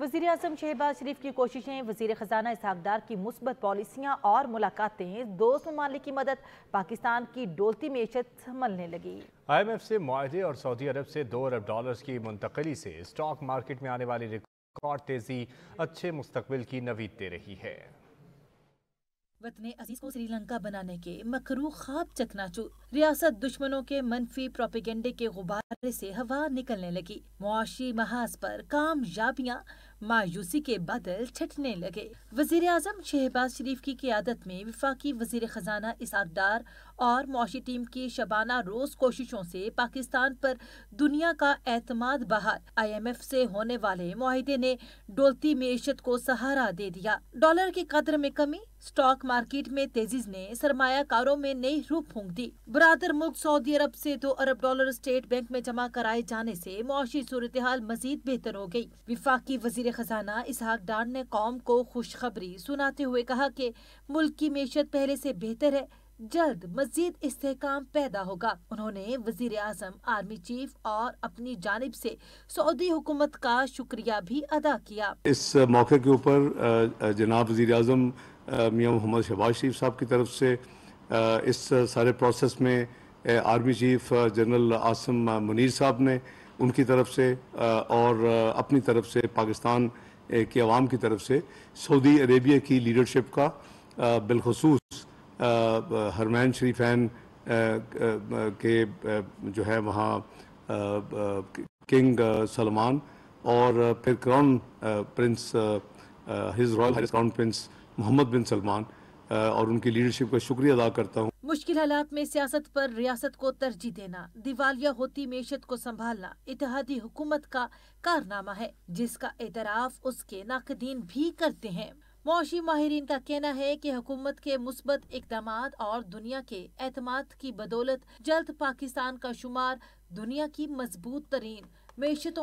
वजीर अजम शहबाज शरीफ की कोशिशें वजीर ख़जाना इसहाकदार की मुस्बत पॉलिसियाँ और मुलाकातें दोस्त ममालिक की मदद पाकिस्तान की डोलती मीशत संभलने लगी आई एम एफ से माहे और सऊदी अरब से दो अरब डॉलर की मुंतकली से स्टॉक मार्केट में आने वाली रिकॉर्ड तेजी अच्छे मुस्तबिल की नवीद दे रही है वतन अजीज को श्रीलंका बनाने के मकरू खाब चकनाचू रियासत दुश्मनों के मनफी प्रोपिगेंडे के गुब्बारे से हवा निकलने लगी मुआशी महाज पर कामयाबियाँ मायूसी के बादल छटने लगे वजीर आजम शहबाज शरीफ की क्यादत में विफाकी वजीर खजाना इसहाक डार और मुशी टीम की शबाना रोज कोशिशों से पाकिस्तान पर दुनिया का एतमाद बहाल आई एम एफ से होने वाले माहदे ने डोलती मीशत को सहारा दे दिया डॉलर की कदर में कमी स्टॉक मार्केट में तेजी ने सरमाया सरमाकारों में नई रूह फूक दी बरदर मुल्क सऊदी अरब से दो अरब डॉलर स्टेट बैंक में जमा कराए जाने से मुआशी सूरत हाल मजीद बेहतर हो गयी विफाकी वजीर खजाना इसहाक डार ने कौम को खुशखबरी सुनाते हुए कहा कि मुल्क की मीशत पहले से बेहतर है जल्द मजीद इसकाम पैदा होगा उन्होंने वजीर अजम आर्मी चीफ और अपनी जानब से सऊदी हुकूमत का शुक्रिया भी अदा किया इस मौके के ऊपर जनाब वजीर अजम मियाँ मोहम्मद शहबाज शरीफ साहब की तरफ से इस सारे प्रोसेस में army chief general Asim Munir साहब ने उनकी तरफ से और अपनी तरफ से पाकिस्तान के अवाम की तरफ से सऊदी अरेबिया की लीडरशिप का बिलखसूस हरमैन शरीफैन के जो है वहाँ किंग सलमान और फिर crown prince his royal crown prince Mohammed bin Salman और उनकी लीडरशिप का शुक्रिया अदा करता हूँ मुश्किल हालात में सियासत पर रियासत को तरजीह देना दिवालिया होती मीशत को संभालना इतिहादी हुकूमत का कारनामा है जिसका एतराफ उसके नाकदीन भी करते हैं मौशी माहरीन का कहना है कि हुकूमत के मुस्बत इकदाम और दुनिया के अहतमाद की बदौलत जल्द पाकिस्तान का शुमार दुनिया की मजबूत तरीन मीशतों